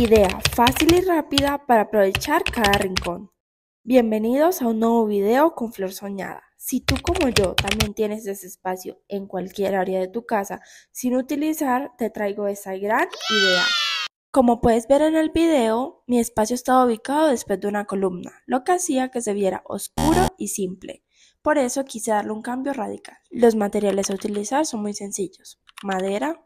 Idea fácil y rápida para aprovechar cada rincón. Bienvenidos a un nuevo video con Flor Soñada. Si tú como yo también tienes ese espacio en cualquier área de tu casa sin utilizar, te traigo esa gran idea. Como puedes ver en el video, mi espacio estaba ubicado después de una columna, lo que hacía que se viera oscuro y simple. Por eso quise darle un cambio radical. Los materiales a utilizar son muy sencillos. Madera,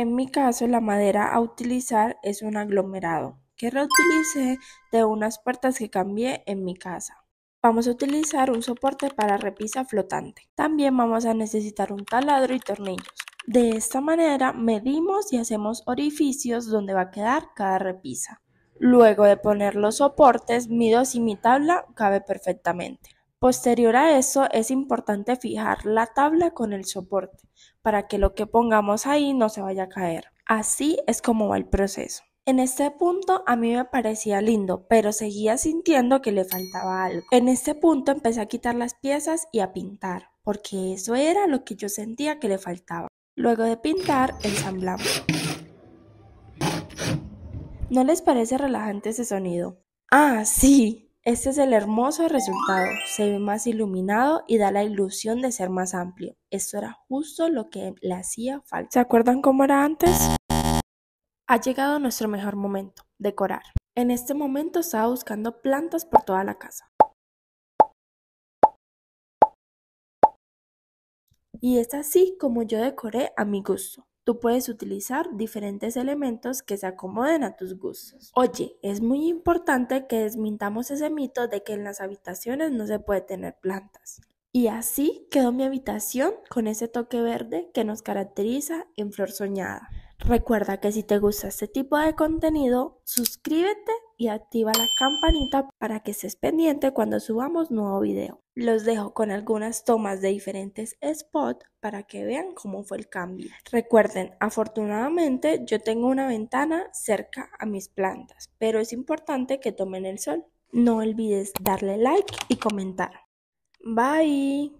en mi caso, la madera a utilizar es un aglomerado que reutilicé de unas puertas que cambié en mi casa. Vamos a utilizar un soporte para repisa flotante. También vamos a necesitar un taladro y tornillos. De esta manera medimos y hacemos orificios donde va a quedar cada repisa. Luego de poner los soportes, mi dos y mi tabla cabe perfectamente. Posterior a eso es importante fijar la tabla con el soporte para que lo que pongamos ahí no se vaya a caer. Así es como va el proceso. En este punto a mí me parecía lindo, pero seguía sintiendo que le faltaba algo. En este punto empecé a quitar las piezas y a pintar, porque eso era lo que yo sentía que le faltaba. Luego de pintar, ensamblamos. ¿No les parece relajante ese sonido? Ah, sí. Este es el hermoso resultado, se ve más iluminado y da la ilusión de ser más amplio. Esto era justo lo que le hacía falta. ¿Se acuerdan cómo era antes? Ha llegado nuestro mejor momento, decorar. En este momento estaba buscando plantas por toda la casa. Y es así como yo decoré a mi gusto. Tú puedes utilizar diferentes elementos que se acomoden a tus gustos. Oye, es muy importante que desmintamos ese mito de que en las habitaciones no se puede tener plantas. Y así quedó mi habitación con ese toque verde que nos caracteriza en Flor Soñada. Recuerda que si te gusta este tipo de contenido, suscríbete y activa la campanita para que estés pendiente cuando subamos nuevo video. Los dejo con algunas tomas de diferentes spots para que vean cómo fue el cambio. Recuerden, afortunadamente yo tengo una ventana cerca a mis plantas, pero es importante que tomen el sol. No olvides darle like y comentar. Bye.